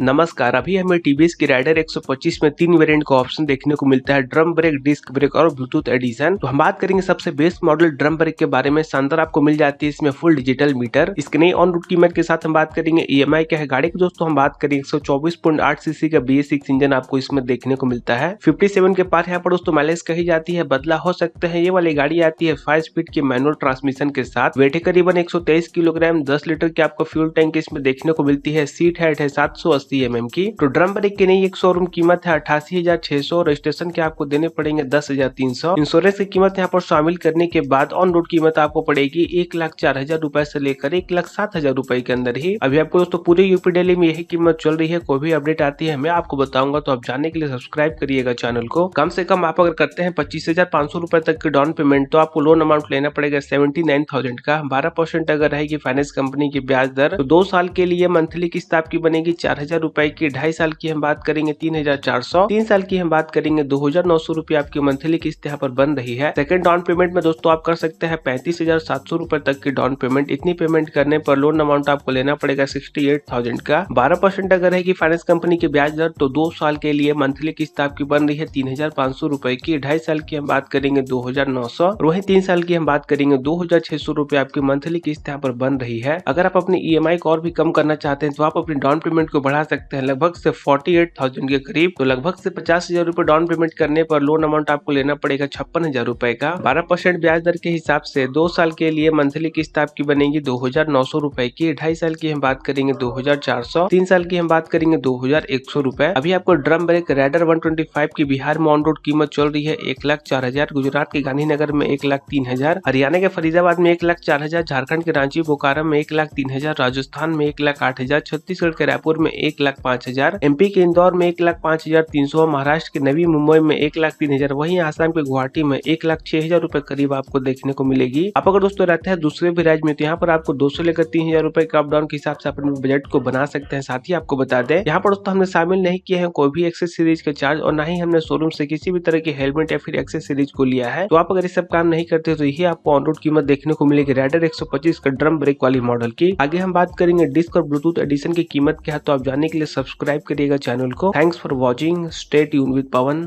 नमस्कार अभी हमें टीवीएस की राइडर 125 में तीन वेरिएंट का ऑप्शन देखने को मिलता है ड्रम ब्रेक डिस्क ब्रेक और ब्लूटूथ एडिशन तो हम बात करेंगे सबसे बेस्ट मॉडल ड्रम ब्रेक के बारे में शानदार आपको मिल जाती है इसमें फुल डिजिटल मीटर इसके नई ऑन रूट कीमत के साथ हम बात करेंगे ई एम आई क्या है गाड़ी की दोस्तों हम बात करेंगे एक सौ चौबीस पॉइंट आठ सीसी का बी सिक्स इंजन आपको इसमें देखने को मिलता है फिफ्टी सेवन के पार यहाँ पर दोस्तों माइलेज कही जाती है बदला हो सकते हैं ये वाली गाड़ी आती है फाइव स्पीड के मैनुअल ट्रांसमिशन के साथ वेटे करीबन एक सौ तेईस किलोग्राम दस लीटर की आपको फ्यूल टैंक इसमें देखने को मिलती है सीट हाइट है सात सौ थी एम की तो ड्रम ब्रेक की नई एक शोरूम कीमत है अठासी हजार छह सौ रजिस्ट्रेशन के आपको देने पड़ेंगे दस हजार तीन सौ इंश्योरेंस की कीमत यहाँ पर शामिल करने के बाद ऑन रोड कीमत आपको पड़ेगी एक लाख चार हजार रूपए से लेकर एक लाख सात हजार रूपए के अंदर ही अभी आपको दोस्तों पूरे यूपी डेली में यही कीमत चल रही है कोई भी अपडेट आती है मैं आपको बताऊंगा तो आप जानने के लिए सब्सक्राइब करिएगा चैनल को कम से कम आप अगर करते हैं पच्चीस हजार पांच सौ रूपए तक की डाउन पेमेंट तो आपको लोन अमाउंट लेना पड़ेगा सेवेंटी नाइन थाउजेंड का बारह परसेंट अगर रहेगी फाइनेंस कंपनी की ब्याज दर तो दो साल के लिए मंथली किस्त आपकी बनेगी चार हजार हजार की ढाई साल की हम बात करेंगे तीन हजार चार सौ तीन साल की हम बात करेंगे दो हजार नौ सौ रूपया आपकी मंथली किस्त यहाँ पर बन रही है सेकंड डाउन पेमेंट में दोस्तों आप कर सकते हैं पैंतीस हजार सात सौ रूपए तक की डाउन पेमेंट इतनी पेमेंट करने पर लोन अमाउंट आपको लेना पड़ेगा सिक्सटी एट थाउजेंड का बारह परसेंट अगर रहेगी फाइनेंस कंपनी की ब्याज दर तो दो साल के लिए मंथली किस्त आपकी बन रही है तीन हजार पाँच सौ रुपए की ढाई साल की हम बात करेंगे दो हजार नौ सौ वही तीन साल की हम बात करेंगे दो हजार छह सौ रूपए आपकी मंथली किस्त यहाँ पर बन रही है अगर आप अपनी ई एम आई को और भी कम करना चाहते हैं तो आप अपनी डाउन पेमेंट को बढ़ा सकते हैं लगभग से फोर्टी एट थाउजेंड के करीब तो लगभग से पचास हजार रूपए डाउन पेमेंट करने पर लोन अमाउंट आपको लेना पड़ेगा छप्पन हजार रूपए का बारह परसेंट ब्याज दर के हिसाब से दो साल के लिए मंथली किस्त आपकी बनेगी दो हजार नौ सौ रूपए की ढाई साल की हम बात करेंगे दो हजार चार सौ तीन साल की हम बात करेंगे दो हजार एक सौ रूपए अभी आपको drum brake Raider one twenty five की बिहार में ऑन रोड कीमत चल रही है एक लाख चार हजार गुजरात के गांधीनगर में एक लाख तीन हजार हरियाणा के फरीदाबाद में एक लाख चार हजार झारखंड के रांची बोकारा में एक लाख तीन हजार राजस्थान में एक लाख आठ हजार छत्तीसगढ़ के रायपुर में एक एक लाख पाँच हजार एमपी के इंदौर में एक लाख पाँच हजार तीन सौ महाराष्ट्र के नवी मुंबई में एक लाख तीन हजार वहीं आसाम के गुवाहाटी में एक लाख छह हजार रूपए करीब आपको देखने को मिलेगी आप अगर दोस्तों रहते हैं दूसरे भी राज्य में तो यहाँ पर आपको दो सौ लेकर तीन हजार रूपए के अपडाउन के हिसाब से अपने बजट को बना सकते हैं साथ ही आपको बता दें यहाँ पर दोस्तों हमने शामिल नहीं किए हैं कोई भी एक्सेस सीरीज के चार्ज और ना ही हमने शोरूम से किसी भी तरह की हेलमेट या फिर एक्सेस सीरीज को लिया है तो आप अगर ये सब काम नहीं करते तो यही आपको ऑन रोड कीमत देखने को मिलेगी राइडर पच्चीस का ड्रम ब्रेक वाली मॉडल की आगे हम बात करेंगे डिस्क और ब्लूटूथ एडिशन की कीमत क्या है तो आप जाने जानने के लिए सब्सक्राइब करिएगा चैनल को थैंक्स फॉर वॉचिंग स्टेट यून विद पवन